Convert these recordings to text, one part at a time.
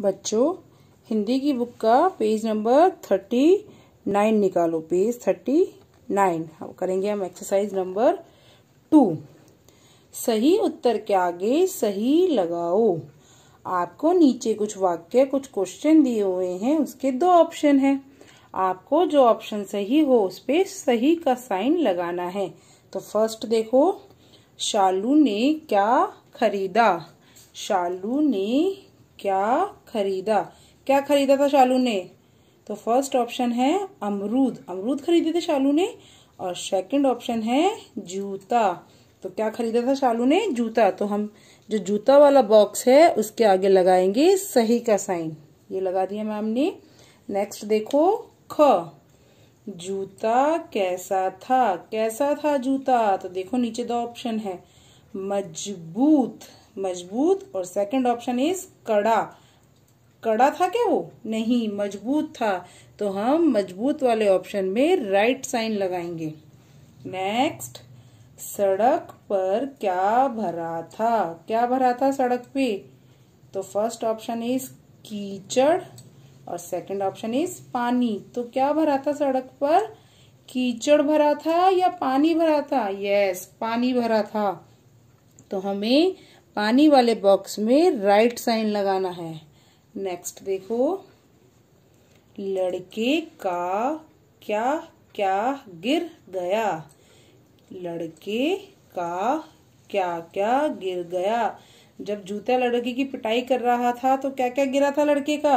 बच्चों हिंदी की बुक का पेज नंबर थर्टी नाइन निकालो पेज थर्टी नाइन अब करेंगे हम एक्सरसाइज नंबर टू सही उत्तर के आगे सही लगाओ आपको नीचे कुछ वाक्य कुछ क्वेश्चन दिए हुए हैं उसके दो ऑप्शन हैं आपको जो ऑप्शन सही हो उस पर सही का साइन लगाना है तो फर्स्ट देखो शालू ने क्या खरीदा शालू ने क्या खरीदा क्या खरीदा था शालू ने तो फर्स्ट ऑप्शन है अमरूद अमरूद खरीदे थे शालू ने और सेकंड ऑप्शन है जूता तो क्या खरीदा था शालू ने जूता तो हम जो जूता वाला बॉक्स है उसके आगे लगाएंगे सही का साइन ये लगा दिया मैम ने नेक्स्ट देखो ख जूता कैसा था कैसा था जूता तो देखो नीचे दो ऑप्शन है मजबूत मजबूत और सेकंड ऑप्शन इज कड़ा कड़ा था क्या वो नहीं मजबूत था तो हम मजबूत वाले ऑप्शन में राइट साइन लगाएंगे नेक्स्ट सड़क पर क्या भरा था क्या भरा था सड़क पे तो फर्स्ट ऑप्शन इज कीचड़ और सेकंड ऑप्शन इज पानी तो क्या भरा था सड़क पर कीचड़ भरा था या पानी भरा था यस yes, पानी भरा था तो हमें पानी वाले बॉक्स में राइट साइन लगाना है नेक्स्ट देखो लड़के का क्या क्या गिर गया लड़के का क्या क्या गिर गया जब जूता लड़के की पिटाई कर रहा था तो क्या क्या गिरा था लड़के का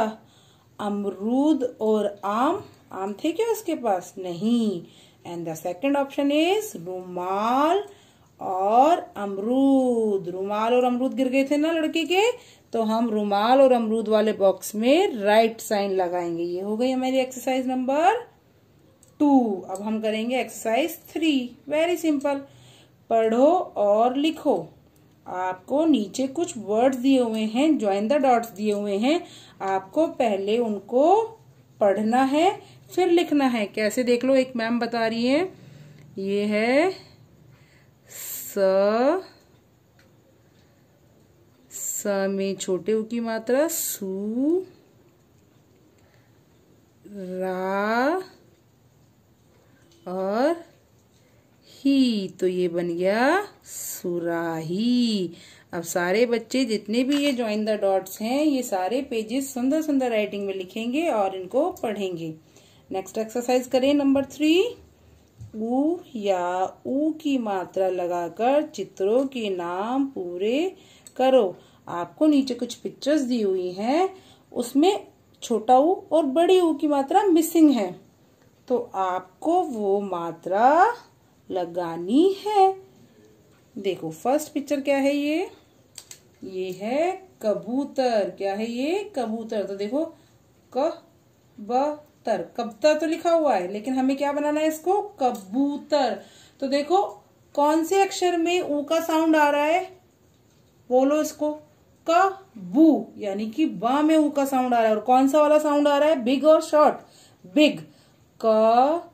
अमरूद और आम आम थे क्या उसके पास नहीं and the second option is रूमाल और अमरूद रुमाल और अमरूद गिर गए थे ना लड़के के तो हम रुमाल और अमरूद वाले बॉक्स में राइट साइन लगाएंगे ये हो गई हमारी एक्सरसाइज नंबर टू अब हम करेंगे एक्सरसाइज थ्री वेरी सिंपल पढ़ो और लिखो आपको नीचे कुछ वर्ड्स दिए हुए हैं ज्वाइन द डॉट्स दिए हुए हैं आपको पहले उनको पढ़ना है फिर लिखना है कैसे देख लो एक मैम बता रही है ये है स में छोटे ऊ की मात्रा सु रा और ही तो ये बन गया सुराही अब सारे बच्चे जितने भी ये ज्वाइन द डॉट्स हैं ये सारे पेजेस सुंदर सुंदर राइटिंग में लिखेंगे और इनको पढ़ेंगे नेक्स्ट एक्सरसाइज करें नंबर थ्री उ या ऊ की मात्रा लगाकर चित्रों के नाम पूरे करो आपको नीचे कुछ पिक्चर्स दी हुई हैं उसमें छोटा उ और बड़ी ऊ की मात्रा मिसिंग है तो आपको वो मात्रा लगानी है देखो फर्स्ट पिक्चर क्या है ये ये है कबूतर क्या है ये कबूतर तो देखो क ब कबूतर कबूतर तो लिखा हुआ है लेकिन हमें क्या बनाना है इसको कबूतर तो देखो कौन से अक्षर में ऊ का साउंड आ रहा है बोलो इसको कबू यानी कि बा में ऊ का साउंड आ रहा है और कौन सा वाला साउंड आ रहा है बिग और शॉर्ट बिग क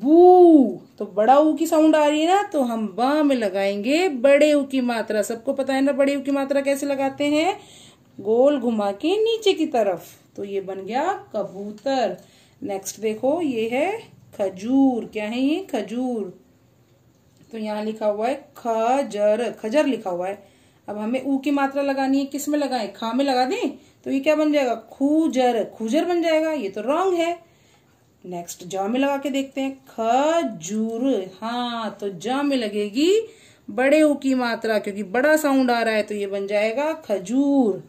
बू तो बड़ा ऊ की साउंड आ रही है ना तो हम बा में लगाएंगे बड़े ऊ की मात्रा सबको पता है ना बड़े ऊ की मात्रा कैसे लगाते हैं गोल घुमा के नीचे की तरफ तो ये बन गया कबूतर नेक्स्ट देखो ये है खजूर क्या है ये खजूर तो यहाँ लिखा हुआ है खजर खजर लिखा हुआ है अब हमें ऊ की मात्रा लगानी है किस में लगाए खा में लगा दें तो ये क्या बन जाएगा खूजर खूजर बन जाएगा ये तो रॉन्ग है नेक्स्ट ज में लगा के देखते हैं खजूर हाँ तो ज में लगेगी बड़े ऊ की मात्रा क्योंकि बड़ा साउंड आ रहा है तो ये बन जाएगा खजूर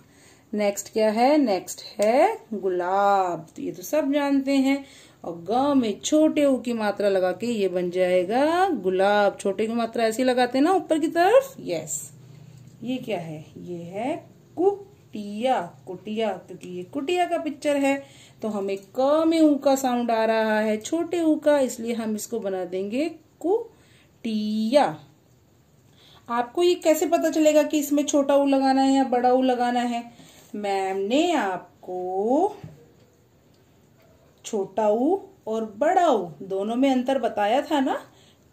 नेक्स्ट क्या है नेक्स्ट है गुलाब तो ये तो सब जानते हैं और ग में छोटे ऊ की मात्रा लगा के ये बन जाएगा गुलाब छोटे की मात्रा ऐसी लगाते हैं ना ऊपर की तरफ यस ये क्या है ये है कुटिया कुटिया क्योंकि ये कुटिया का पिक्चर है तो हमें क में ऊ का साउंड आ रहा है छोटे ऊ का इसलिए हम इसको बना देंगे कुटिया आपको ये कैसे पता चलेगा कि इसमें छोटा ऊ लगाना है या बड़ा ऊ लगाना है मैम ने आपको छोटा ऊ और बड़ा ऊ दोनों में अंतर बताया था ना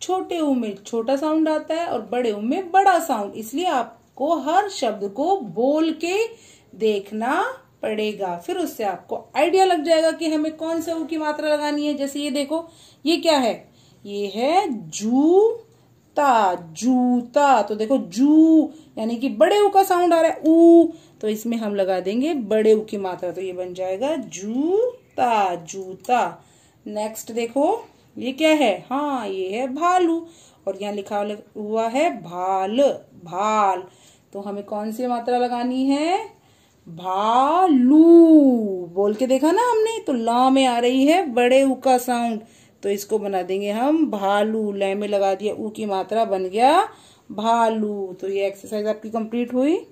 छोटे ऊ में छोटा साउंड आता है और बड़े ऊ में बड़ा साउंड इसलिए आपको हर शब्द को बोल के देखना पड़ेगा फिर उससे आपको आइडिया लग जाएगा कि हमें कौन से ऊ की मात्रा लगानी है जैसे ये देखो ये क्या है ये है जू जूता जूता तो देखो जू यानी कि बड़े ऊ का साउंड आ रहा है ऊ तो इसमें हम लगा देंगे बड़े ऊ की मात्रा तो ये बन जाएगा जूता जूता नेक्स्ट देखो ये क्या है हाँ ये है भालू और यहाँ लिखा हुआ है भाल भाल तो हमें कौन सी मात्रा लगानी है भालू बोल के देखा ना हमने तो ला में आ रही है बड़े ऊ का साउंड तो इसको बना देंगे हम भालू लय में लगा दिया ऊ की मात्रा बन गया भालू तो ये एक्सरसाइज आपकी कंप्लीट हुई